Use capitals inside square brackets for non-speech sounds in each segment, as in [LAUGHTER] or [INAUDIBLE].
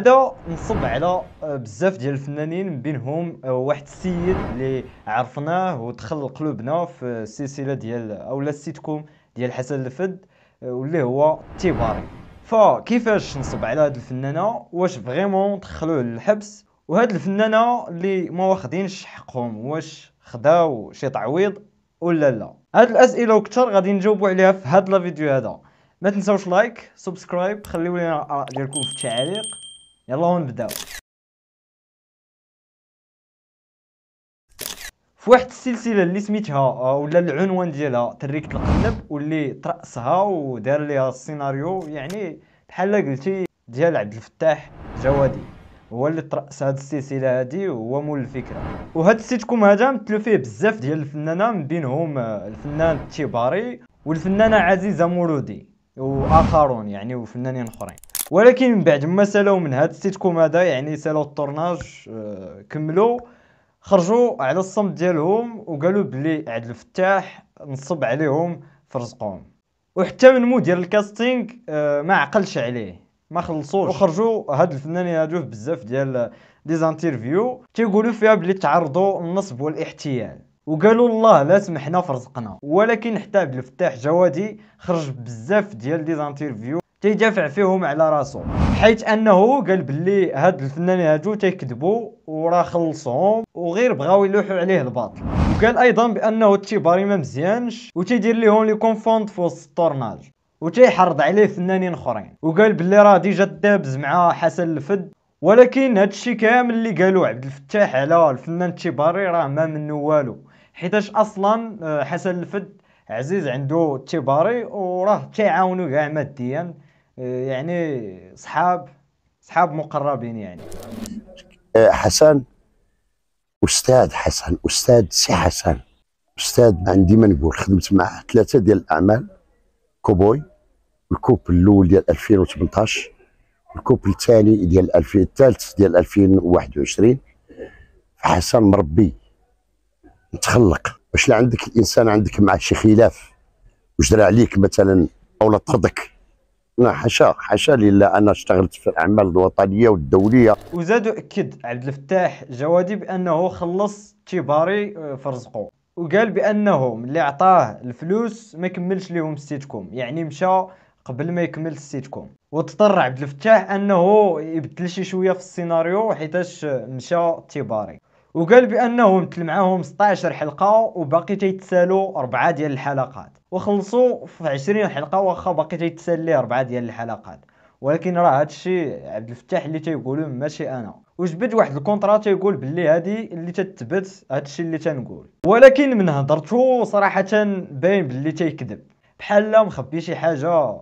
هذا نصب على آه، بزاف ديال الفنانين من بينهم آه، واحد السيد اللي عرفناه ودخل قلوبنا في السلسله ديال اولا السيتكوم ديال حسن الفد آه، واللي هو تيباري فكيفاش نصب على هاد الفنانه واش فريمون دخلوه للحبس وهاد الفنانه اللي ما واخدينش حقهم واش خداو شي تعويض ولا لا هاد الاسئله وكثر غادي نجاوبوا عليها في هاد لا فيديو هذا ما تنساوش لايك سبسكرايب خليو لنا الاراء ديالكم في التعليق يلا ونبداو في واحد السلسله اللي سميتها آه، ولا العنوان ديالها تريكة القلب واللي تراسها ودار ليها السيناريو يعني بحال قلتي ديال عبد الفتاح جوادي هو اللي تراس هاد السلسله هادي وهو مول الفكره وهاد السيتكوم هذا مثلو فيه بزاف ديال الفنانه من بينهم آه، الفنان التيباري والفنانه عزيزه مولودي واخرون يعني وفنانين اخرين ولكن من بعد ما سالو من هذا السيتكوم هذا يعني سالو الطورناج آه، كملوا خرجوا على الصمت ديالهم وقالوا بلي عبد الفتاح نصب عليهم في رزقهم وحتى من مدير الكاستينغ آه، ما عقلش عليه ما خلصوش وخرجوا هاد الفنانين هادو بزاف ديال دي زانتيرفيو تيقولوا فيها بلي تعرضوا النصب والاحتيال وقالوا الله لا سمحنا في رزقنا ولكن حتى عبد الفتاح جوادي خرج بزاف ديال دي زانتيرفيو تيدافع فيهم على راسو حيت انه قال بلي هاد الفنانين هادو تيكذبوا وراه خلصهم وغير بغاو يلوحوا عليه الباطل وقال ايضا بانه التيباري ما مزيانش وتيدير ليهم لي كونفونت في وسط الطورناج وتيحرض عليه فنانين اخرين وقال بلي راه ديجا دابز مع حسن الفد ولكن هادشي كامل اللي قالوه عبد الفتاح على الفنان التيباري راه ما منه والو حيتاش اصلا آه، حسن الفد عزيز عنده التيباري وراه تيعاونو كاع ماديا يعني صحاب صحاب مقربين يعني أه، حسن استاذ حسن استاذ سي حسن استاذ عندي ما نقول خدمت معاه ثلاثه ديال الاعمال كوبوي الكوب الاول ديال 2018 الكوب الثاني ديال 2000 الثالث ديال 2021 فحسن مربي متخلق واش لا عندك الانسان عندك معاه شي خلاف واش دار عليك مثلا او طردك لا حاشا حاشا لله انا اشتغلت في الاعمال الوطنيه والدوليه وزاد اكد عبد الفتاح جوادي بانه خلص تيباري آه، في رزقه وقال بانه ملي عطاه الفلوس ما كملش ليهم السيتكوم يعني مشى قبل ما يكمل السيتكوم كوم واضطر عبد الفتاح انه يبدل شي شويه في السيناريو حيتاش مشى تيباري وقال بانه مثل معاهم 16 حلقه وباقي تيتسالوا اربعه ديال الحلقات وخلصوا في 20 حلقه واخا باقي ليه اربعه ديال الحلقات ولكن راه هادشي عبد الفتاح اللي تيقولو ماشي انا وجبد واحد الكونطرا تيقول باللي هادي اللي تتبت هادشي اللي تنقول ولكن من هضرتو صراحه باين باللي تيكذب بحال لا مخبي شي حاجه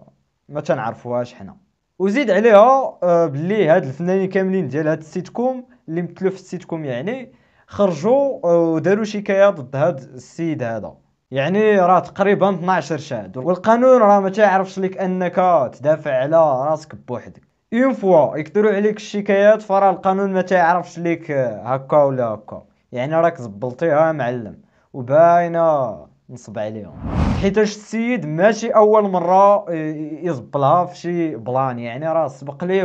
ما تنعرفوهاش حنا وزيد عليها آه، باللي هاد الفنانين كاملين ديال هاد السيتكوم اللي مثلو في السيتكوم يعني خرجوا وداروا شكايه ضد هذا السيد هذا يعني راه تقريبا 12 شاهد والقانون راه ما تعرفش لك انك تدافع على راسك بوحدك اون فوا يكثروا عليك الشكايات فراه القانون ما تعرفش لك هكا ولا هكا يعني راك زبلتيها معلم وباينه نصب عليهم حيتاش السيد ماشي اول مره يزبلها في شي بلان يعني راه سبق ليه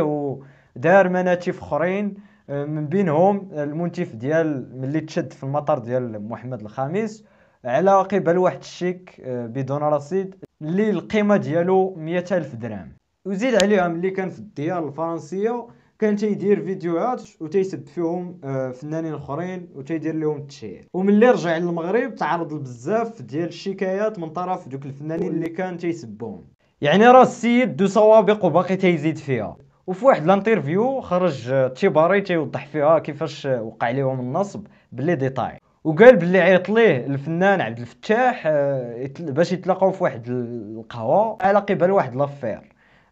ودار مناتي اخرين آه، من بينهم المنتف ديال ملي تشد في المطار ديال محمد الخامس على قبل واحد الشيك آه، بدون رصيد اللي القيمه ديالو 100000 ألف درهم وزيد عليها ملي كان في الديار الفرنسيه كان تيدير فيديوهات وتيسب فيهم آه، فنانين اخرين وتيدير لهم التشهير وملي رجع للمغرب تعرض لبزاف ديال الشكايات من طرف دوك الفنانين اللي كان تيسبهم يعني راه السيد دو سوابق وباقي تيزيد فيها وفي واحد لانترفيو خرج تيباري تيوضح فيها كيفاش وقع ليهم النصب بلي ديتاي وقال بلي عيط ليه الفنان عبد الفتاح آه، باش يتلاقاو في واحد القهوه على قبل واحد لافير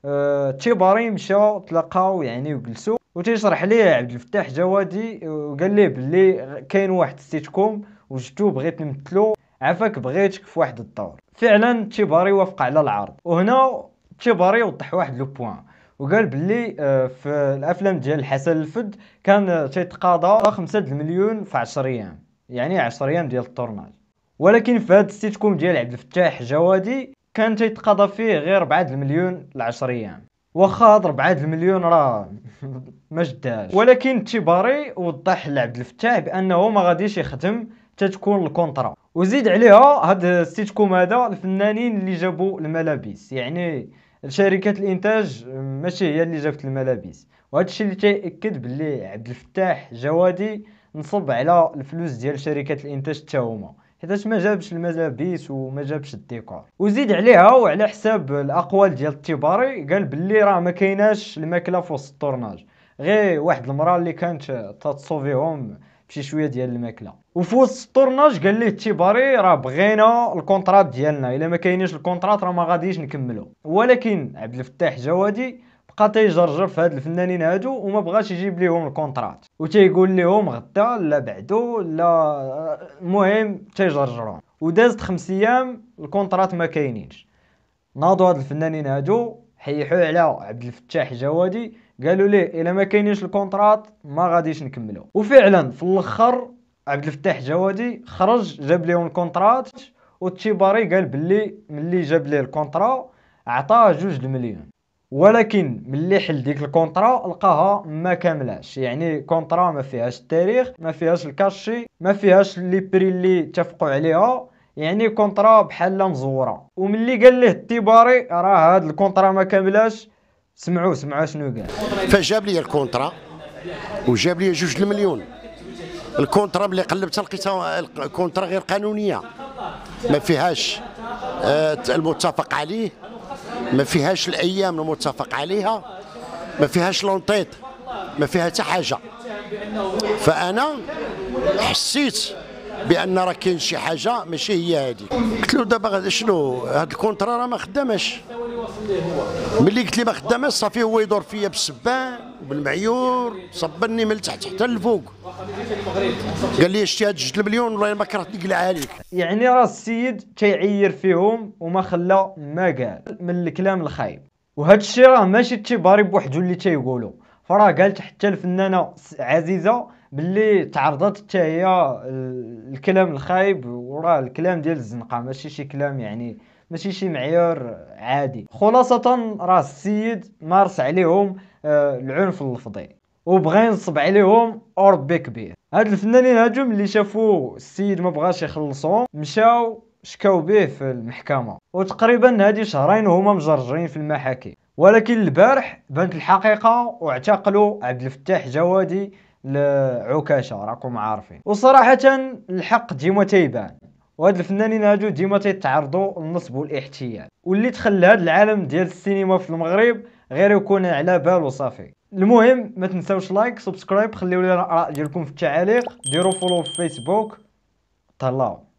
آه، تيباري مشاو تلاقاو يعني وجلسوا وتيشرح ليه عبد الفتاح جوادي وقال ليه بلي كاين واحد السيتكوم وجدتو بغيت نمثلو عفاك بغيتك في واحد الدور فعلا تيباري وافق على العرض وهنا تيباري وضح واحد لو بوان وقال باللي آه، في الافلام ديال حسن الفد كان تيتقاضى 5 المليون في 10 ايام يعني 10 ايام ديال الطورناج ولكن في هذا السيت كوم ديال عبد الفتاح جوادي كان تيتقاضى فيه غير 4 المليون ل 10 ايام واخا 4 المليون راه [LAUGHS] ما جداش ولكن تيباري وضح لعبد الفتاح بانه ما غاديش يخدم تتكون الكونطرا وزيد عليها هاد السيتكوم هذا الفنانين اللي جابوا الملابس يعني شركه الانتاج ماشي هي اللي جابت الملابس وهذا الشيء اللي تاكد باللي عبد الفتاح جوادي نصب على الفلوس ديال شركات الانتاج حتى هما حيتاش ما جابش الملابس وما جابش الديكور وزيد عليها وعلى حساب الاقوال ديال التباري قال باللي راه ما كايناش الماكله في وسط الطورناج غير واحد المراه اللي كانت تصوفيهم بشي شويه ديال الماكله وفي وسط الطورناج قال ليه تيباري راه بغينا الكونترات ديالنا الا ما كاينينش الكونترات راه ما غاديش نكملو ولكن عبد الفتاح جوادي بقى تيجرجر في هاد الفنانين هادو وما بغاش يجيب ليهم الكونترات و تيقول ليهم غدا لا بعدو لا المهم تيجرجرهم ودازت خمس ايام الكونترات ما كاينينش ناضوا هاد الفنانين هادو حيحوا على عبد الفتاح جوادي قالوا ليه الا ما كاينينش الكونترات ما غاديش نكملو وفعلا في الاخر عبد الفتاح جوادي خرج جاب ليهم الكونترات وتيباري قال باللي ملي جاب ليه الكونترا عطاه جوج المليون ولكن ملي حل ديك الكونترا لقاها ما كاملاش يعني كونترا ما فيهاش التاريخ ما فيهاش الكاشي ما فيهاش لي بري اللي اتفقوا عليها يعني كونترا بحال مزوره وملي قال ليه التيباري راه هاد الكونترا ما كاملاش سمعوا سمعوا شنو قال فجاب لي الكونترا وجاب لي جوج المليون الكونترا ملي قلبتها لقيتها الكونترا غير قانونيه ما فيهاش آه، المتفق عليه ما فيهاش الايام المتفق عليها ما فيهاش لونطيط ما فيها حتى حاجه فانا حسيت بان راه كاين شي حاجه ماشي هي هذه قلت له دابا شنو هاد الكونترا راه ما خداماش ملي قلت لي ما خداماش صافي هو يدور فيا بالسبان وبالمعيور صبني من تحت حتى للفوق قال لي شتي هاد جوج مليون والله ما كرهتني قلع عليك يعني راه السيد تيعير فيهم وما خلى ما قال من الكلام الخايب وهذا الشيء راه ماشي تيباري بوحدو اللي تيقولوا فراه قالت حتى الفنانه عزيزه باللي تعرضت حتى هي آه، الكلام الخايب وراه الكلام ديال الزنقه ماشي شي كلام يعني ماشي شي معيار عادي خلاصه راه السيد مارس عليهم آه، العنف اللفظي وبغى ينصب عليهم اوربي كبير هاد الفنانين هادو اللي شافوا السيد ما بغاش يخلصهم مشاو شكاو به في المحكمه وتقريبا هادي شهرين وهما مجرجرين في المحاكم ولكن البارح بانت الحقيقه واعتقلوا عبد الفتاح جوادي لعكاشه راكم عارفين وصراحه الحق ديما تيبان وهاد الفنانين هادو ديما تيتعرضوا للنصب والاحتيال واللي تخلى هاد العالم ديال السينما في المغرب غير يكون على بال صافي المهم ما تنساوش لايك سبسكرايب خليو لنا الاراء ديالكم في التعاليق ديروا فولو في فيسبوك تهلاو